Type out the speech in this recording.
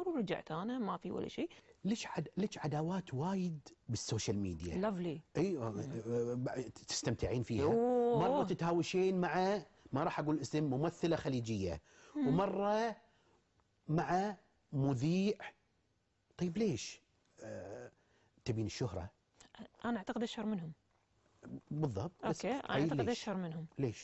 الامور ورجعت انا ما في ولا شيء ليش عد... ليش عداوات وايد بالسوشيال ميديا لافلي ايوه تستمتعين فيها أوه. مره تتهاوشين مع ما راح اقول اسم ممثله خليجيه مم. ومره مع مذيع طيب ليش أه... تبين الشهره انا اعتقد اشهر منهم بالضبط اوكي انا اعتقد اشهر منهم ليش